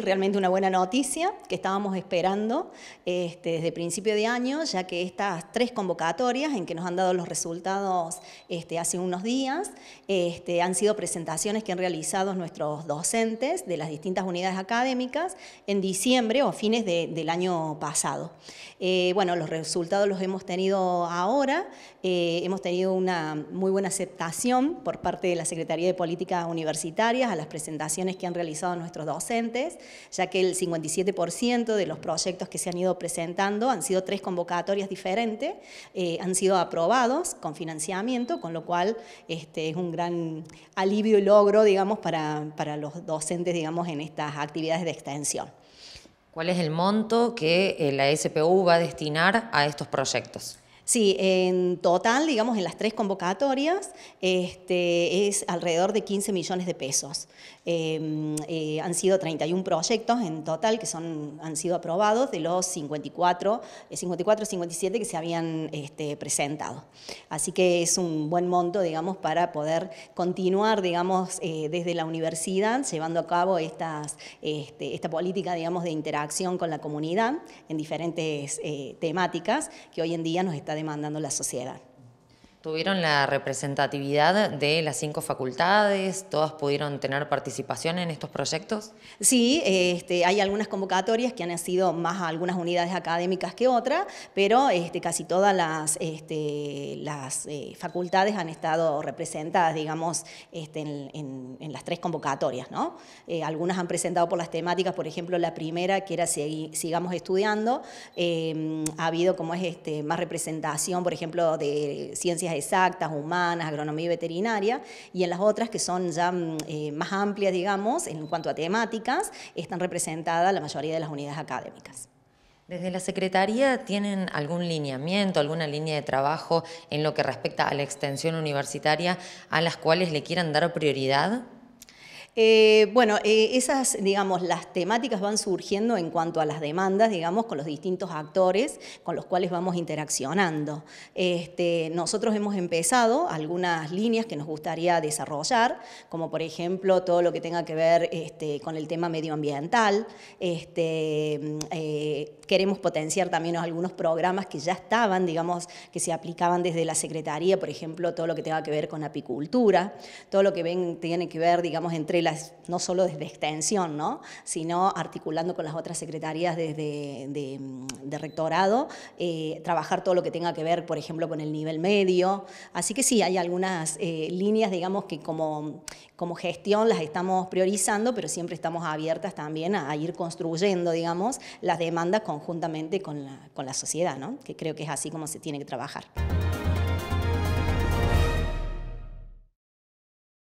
Realmente una buena noticia que estábamos esperando este, desde principio de año, ya que estas tres convocatorias en que nos han dado los resultados este, hace unos días, este, han sido presentaciones que han realizado nuestros docentes de las distintas unidades académicas en diciembre o fines del año pasado. Eh, bueno, los resultados los hemos tenido ahora, eh, hemos tenido una muy buena aceptación por parte de la Secretaría de Políticas Universitarias a las presentaciones que han realizado nuestros docentes ya que el 57% de los proyectos que se han ido presentando han sido tres convocatorias diferentes, eh, han sido aprobados con financiamiento, con lo cual este, es un gran alivio y logro, digamos, para, los docentes, en estas actividades de extensión. ¿Cuál es el monto que eh, la SPU va a destinar a estos proyectos? Sí, en total, digamos, en las tres convocatorias, este, es alrededor de 15 millones de pesos. Em, eh, han sido 31 proyectos en total que son, han sido aprobados de los 54, 54 57 que se habían este, presentado. Así que es un buen monto, digamos, para poder continuar, digamos, eh, desde la universidad llevando a cabo este, esta política, digamos, de interacción con la comunidad en diferentes eh, temáticas que hoy en día nos están demandando la sociedad. Tuvieron la representatividad de las cinco facultades, todas pudieron tener participación en estos proyectos. Sí, este, hay algunas convocatorias que han sido más algunas unidades académicas que otras, pero este, casi todas las, este, las eh, facultades han estado representadas, digamos, en, las tres convocatorias. ¿no? Eh, algunas han presentado por las temáticas, por ejemplo, la primera, que era Sigamos Estudiando, eh, ha habido como es más representación, por ejemplo, de ciencias exactas, humanas, agronomía y veterinaria, y en las otras que son ya mm, eh, más amplias, digamos, en cuanto a temáticas, están representadas la mayoría de las unidades académicas. ¿Desde la Secretaría tienen algún lineamiento, alguna línea de trabajo en lo que respecta a la extensión universitaria a las cuales le quieran dar prioridad? Eh, bueno, eh, esas, digamos, las temáticas van surgiendo en cuanto a las demandas, digamos, con los distintos actores con los cuales vamos interaccionando. Este, nosotros hemos empezado algunas líneas que nos gustaría desarrollar, como por ejemplo todo lo que tenga que ver este, con el tema medioambiental. Este, mm, eh, queremos potenciar también algunos programas que ya estaban, digamos, que se aplicaban desde la Secretaría, por ejemplo, todo lo que tenga que ver con apicultura, todo lo que tiene que ver, digamos, entre no solo desde extensión, sino articulando con las otras secretarías de, rectorado, eh, trabajar todo lo que tenga que ver, por ejemplo, con el nivel medio. Así que sí, hay algunas eh, líneas, digamos, que como, gestión las estamos priorizando, pero siempre estamos abiertas también a, ir construyendo, digamos, las demandas conjuntamente con la, con la sociedad, ¿no? que creo que es así como se tiene que trabajar.